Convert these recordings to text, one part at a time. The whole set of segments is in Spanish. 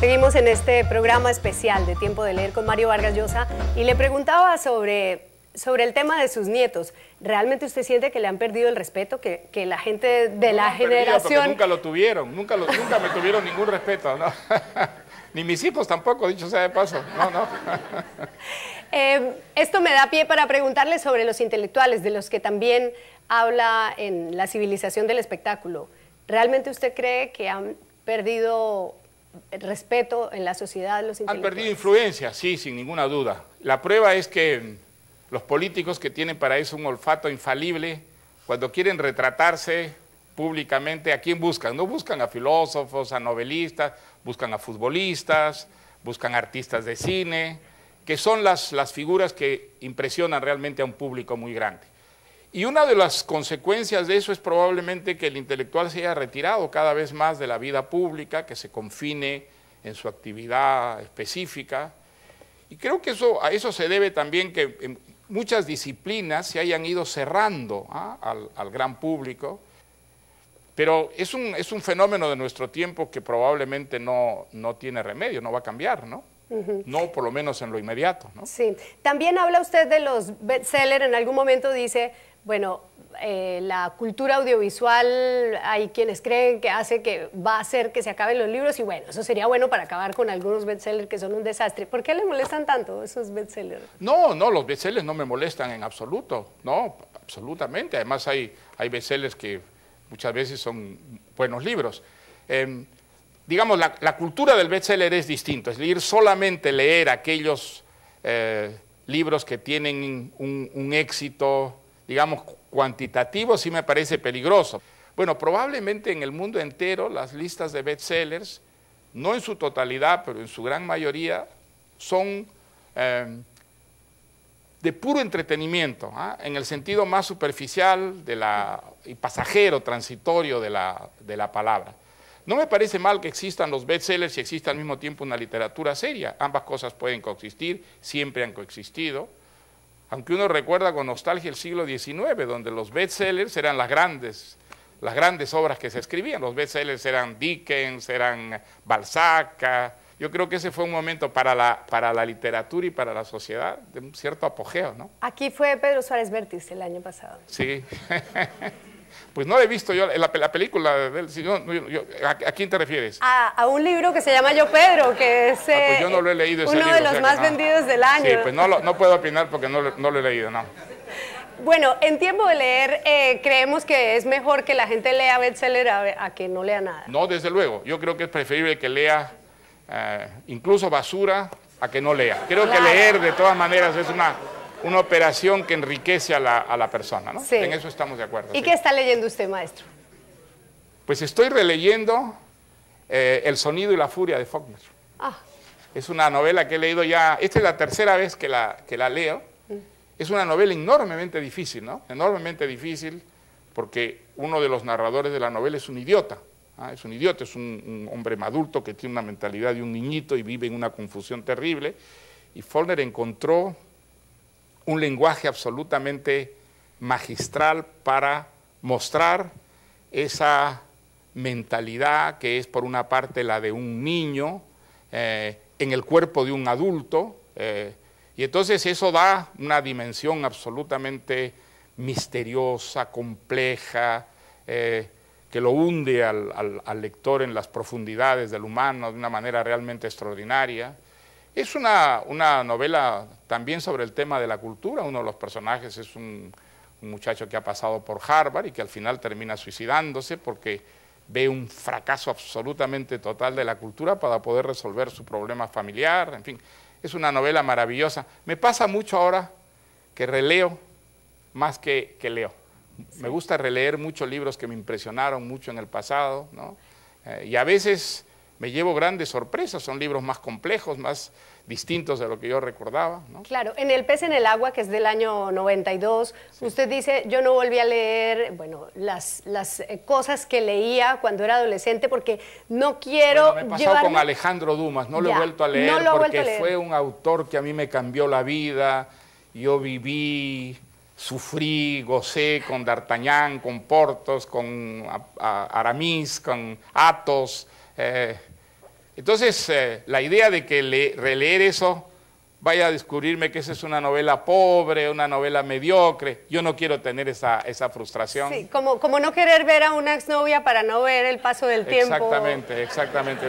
Seguimos en este programa especial de Tiempo de Leer con Mario Vargas Llosa y le preguntaba sobre, sobre el tema de sus nietos. ¿Realmente usted siente que le han perdido el respeto? Que, la gente de la generación... Nunca lo tuvieron, nunca, nunca me tuvieron ningún respeto, ¿no? Ni mis hijos tampoco, dicho sea de paso. No, no. Eh, esto me da pie para preguntarle sobre los intelectuales, de los que también habla en La civilización del espectáculo. ¿Realmente usted cree que han perdido respeto en la sociedad los Han perdido influencia, sí, sin ninguna duda. La prueba es que mm, los políticos que tienen para eso un olfato infalible, cuando quieren retratarse públicamente, ¿a quién buscan? No buscan a filósofos, a novelistas, buscan a futbolistas, buscan artistas de cine, que son las figuras que impresionan realmente a un público muy grande. Y una de las consecuencias de eso es probablemente que el intelectual se haya retirado cada vez más de la vida pública, que se confine en su actividad específica. Y creo que eso, a eso se debe también que muchas disciplinas se hayan ido cerrando ¿ah? al, gran público, pero es un, es un, fenómeno de nuestro tiempo que probablemente no, no tiene remedio, no va a cambiar, ¿no? No, por lo menos en lo inmediato. ¿no? Sí. También habla usted de los bestsellers. En algún momento dice, bueno, eh, la cultura audiovisual, hay quienes creen que hace que va a hacer que se acaben los libros y bueno, eso sería bueno para acabar con algunos bestsellers que son un desastre. ¿Por qué le molestan tanto esos bestsellers? No, no, los bestsellers no me molestan en absoluto, no, absolutamente. Además hay, hay bestsellers que muchas veces son buenos libros. Em, digamos, la, cultura del bestseller es distinta, es decir, solamente leer aquellos eh, libros que tienen un éxito digamos, cuantitativo sí me parece peligroso. Bueno, probablemente en el mundo entero las listas de bestsellers, no en su totalidad, pero en su gran mayoría, son eh, de puro entretenimiento, ¿ah? en el sentido más superficial de la, y pasajero, transitorio de la, de la palabra. No me parece mal que existan los bestsellers y exista al mismo tiempo una literatura seria. Ambas cosas pueden coexistir, siempre han coexistido aunque uno recuerda con nostalgia el siglo XIX, donde los bestsellers eran las grandes, las grandes obras que se escribían. Los bestsellers eran Dickens, eran Balzac. Yo creo que ese fue un momento para la, para la literatura y para la sociedad de un cierto apogeo, ¿no? Aquí fue Pedro Suárez Vértiz el año pasado. Sí. Pues no he visto yo, la, la película del ¿a, quién te refieres? A, un libro que se llama Yo Pedro, que es ah, pues eh, uno de los más vendidos del año. Sí, pues no, puedo opinar porque no, lo he leído, no. Bueno, en tiempo de leer, eh, creemos que es mejor que la gente lea bestseller a, que no lea nada. No, desde luego. Yo creo que es preferible que lea eh, incluso basura a que no lea. Creo que leer de todas maneras es una una operación que enriquece a la, persona, ¿no? Sí. En eso estamos de acuerdo. ¿Y qué está leyendo usted, maestro? Pues estoy releyendo eh, El sonido y la furia de Faulkner. Ah. Es una novela que he leído ya, esta es la tercera vez que la, que la leo. Mm. Es una novela enormemente difícil, ¿no? Enormemente difícil porque uno de los narradores de la novela es un idiota. ¿ah? Es un idiota, es un, hombre maduro que tiene una mentalidad de un niñito y vive en una confusión terrible. Y Faulkner encontró un lenguaje absolutamente magistral para mostrar esa mentalidad que es por una parte la de un niño eh, en el cuerpo de un adulto, eh, y entonces eso da una dimensión absolutamente misteriosa, compleja, eh, que lo hunde al, lector en las profundidades del humano de una manera realmente extraordinaria. Es una, una, novela también sobre el tema de la cultura. Uno de los personajes es un, muchacho que ha pasado por Harvard y que al final termina suicidándose porque ve un fracaso absolutamente total de la cultura para poder resolver su problema familiar. En fin, es una novela maravillosa. Me pasa mucho ahora que releo más que, que leo. Me gusta releer muchos libros que me impresionaron mucho en el pasado, ¿no? Eh, y a veces me llevo grandes sorpresas, son libros más complejos, más distintos de lo que yo recordaba. Claro, en El pez en el agua, que es del año 92, usted dice, yo no volví a leer, bueno, las, las eh, cosas que leía cuando era adolescente porque no quiero me con Alejandro Dumas, no lo he vuelto a leer porque fue un autor que a mí me cambió la vida, yo viví sufrí, gocé con D'Artagnan, con Portos, con Aramis, con Athos, eh, entonces, eh, la idea de que releer eso vaya a descubrirme que esa es una novela pobre, una novela mediocre. Yo no quiero tener esa, esa frustración. Sí, como, como no querer ver a una exnovia para no ver el paso del tiempo. Exactamente, exactamente.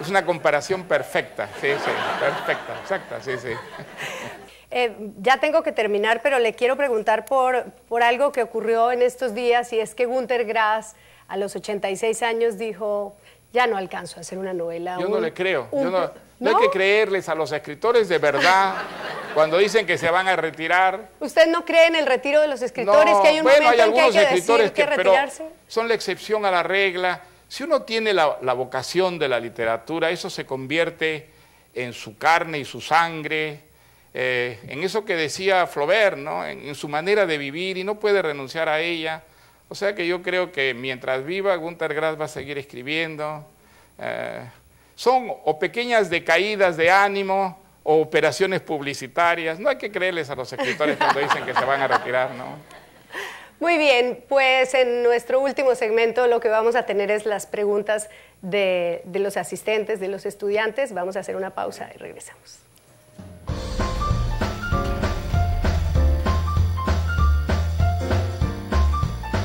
es una comparación perfecta, sí, sí, perfecta, exacta, sí, sí. Eh, ya tengo que terminar, pero le quiero preguntar por, por algo que ocurrió en estos días, y es que Gunther Grass a los 86 años dijo ya no alcanzo a hacer una novela. Yo no le creo. no, hay que creerles a los escritores de verdad cuando dicen que se van a retirar. ¿Usted no cree en el retiro de los escritores? que hay un momento en que hay que escritores que, retirarse. son la excepción a la regla. Si uno tiene la, vocación de la literatura, eso se convierte en su carne y su sangre, eh, en eso que decía Flaubert, ¿no? en su manera de vivir y no puede renunciar a ella. O sea que yo creo que mientras viva, Gunther Grass va a seguir escribiendo. Eh, son o pequeñas decaídas de ánimo o operaciones publicitarias. No hay que creerles a los escritores cuando dicen que se van a retirar, ¿no? Muy bien, pues en nuestro último segmento lo que vamos a tener es las preguntas de, de los asistentes, de los estudiantes. Vamos a hacer una pausa y regresamos.